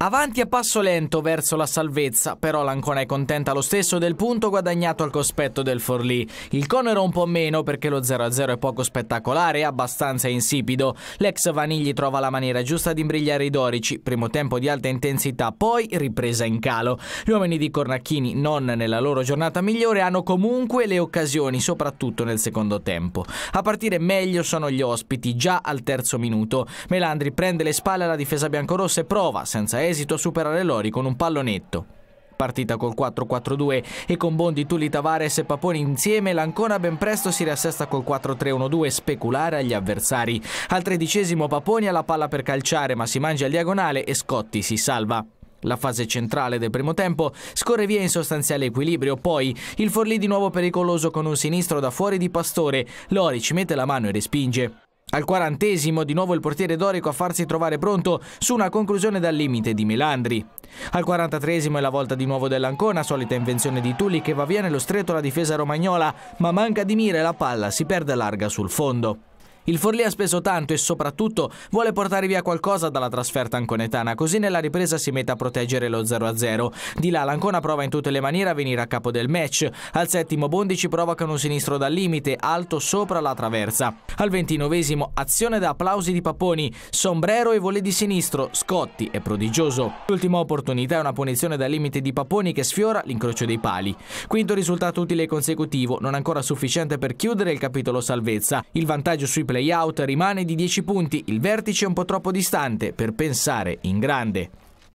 Avanti a passo lento verso la salvezza, però l'Ancona è contenta lo stesso del punto guadagnato al cospetto del Forlì. Il cono era un po' meno perché lo 0-0 è poco spettacolare e abbastanza insipido. L'ex Vanigli trova la maniera giusta di imbrigliare i dorici, primo tempo di alta intensità, poi ripresa in calo. Gli uomini di Cornacchini, non nella loro giornata migliore, hanno comunque le occasioni, soprattutto nel secondo tempo. A partire meglio sono gli ospiti, già al terzo minuto. Melandri prende le spalle alla difesa biancorossa e prova, senza essere esito a superare Lori con un pallonetto. Partita col 4-4-2 e con Bondi, Tulli, Tavares e Paponi insieme, l'Ancona ben presto si riassesta col 4-3-1-2 speculare agli avversari. Al tredicesimo Paponi ha la palla per calciare ma si mangia il diagonale e Scotti si salva. La fase centrale del primo tempo scorre via in sostanziale equilibrio, poi il Forlì di nuovo pericoloso con un sinistro da fuori di Pastore, Lori ci mette la mano e respinge. Al quarantesimo di nuovo il portiere dorico a farsi trovare pronto su una conclusione dal limite di Melandri. Al 43 è la volta di nuovo dell'Ancona, solita invenzione di Tulli che va via nello stretto la difesa romagnola, ma manca di mira e la palla si perde larga sul fondo. Il Forlì ha speso tanto e soprattutto vuole portare via qualcosa dalla trasferta anconetana, così nella ripresa si mette a proteggere lo 0-0. Di là l'Ancona prova in tutte le maniere a venire a capo del match. Al settimo Bondici provoca con un sinistro dal limite, alto sopra la traversa. Al ventinovesimo azione da applausi di Papponi, sombrero e volle di sinistro, Scotti è prodigioso. L'ultima opportunità è una punizione dal limite di Papponi che sfiora l'incrocio dei pali. Quinto risultato utile e consecutivo, non ancora sufficiente per chiudere il capitolo salvezza. Il vantaggio sui play playout rimane di 10 punti, il vertice è un po' troppo distante per pensare in grande.